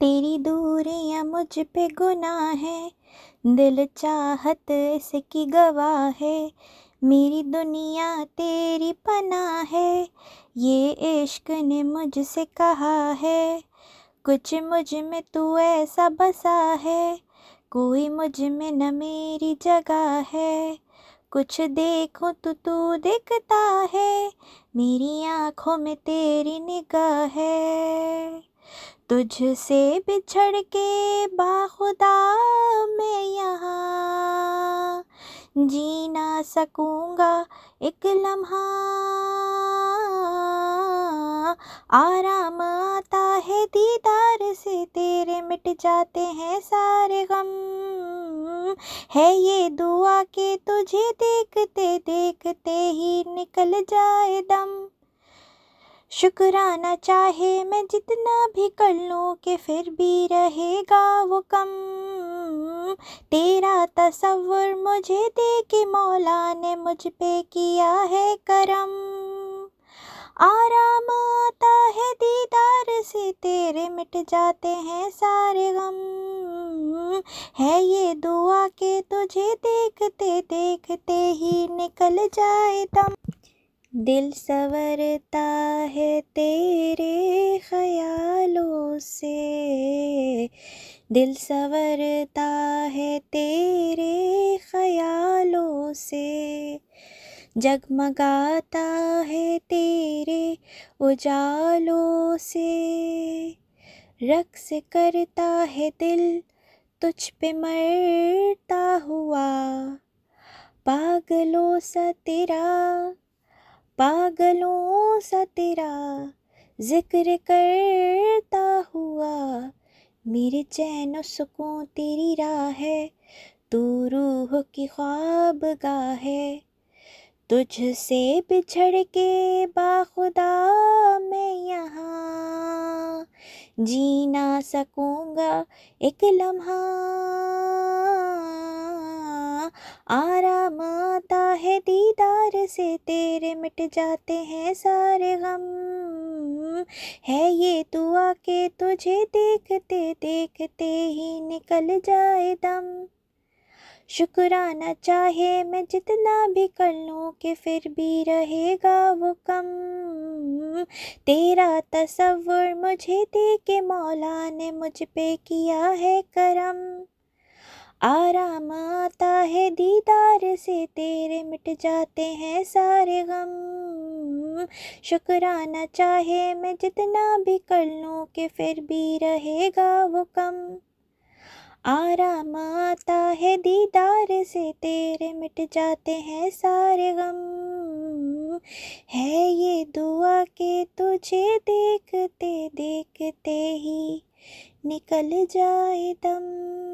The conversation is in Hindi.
तेरी दूरियां मुझ पे गुना है दिल चाहत इसकी गवाह है मेरी दुनिया तेरी पना है ये इश्क ने मुझसे कहा है कुछ मुझ में तू ऐसा बसा है कोई मुझ में न मेरी जगह है कुछ देखो तो तू दिखता है मेरी आँखों में तेरी निगाह है तुझसे बिछड़ के बाखुदा मैं यहाँ जी ना सकूँगा एक लम्हा आराम आता है दीदार से तेरे मिट जाते हैं सारे गम है ये दुआ के तुझे देखते देखते ही निकल जाए दम शुक्राना चाहे मैं जितना भी कर लूँ कि फिर भी रहेगा वो कम तेरा तस्वुर मुझे दे के मौला ने मुझ पे किया है करम आराम आता है दीदार से तेरे मिट जाते हैं सारे गम है ये दुआ के तुझे देखते देखते ही निकल जाए दम दिल सवरता है तेरे ख्यालों से दिल सवरता है तेरे ख्यालों से जगमगाता है तेरे उजालों से रक्स करता है दिल तुझ पे मरता हुआ पागलों सा तेरा पागलों सा तेरा जिक्र करता हुआ मेरे चैन सुकून तेरी राह है तू रूह की ख्वाब गाह है तुझसे बिछड़ के बाखुदा मैं यहाँ जी ना सकूँगा एक लम्हा आराम आता है दीदार से तेरे मिट जाते हैं सारे गम है ये दुआ के तुझे देखते देखते ही निकल जाए दम शुक्राना चाहे मैं जितना भी कर लूँ कि फिर भी रहेगा वो कम तेरा तस्वुर मुझे दे के मौला ने मुझ पे किया है करम आराम आता है दीदार से तेरे मिट जाते हैं सारे गम शुक्राना चाहे मैं जितना भी कर लूँ कि फिर भी रहेगा वो कम आराम आता है दीदार से तेरे मिट जाते हैं सारे गम है ये दुआ के तुझे देखते देखते ही निकल जाए दम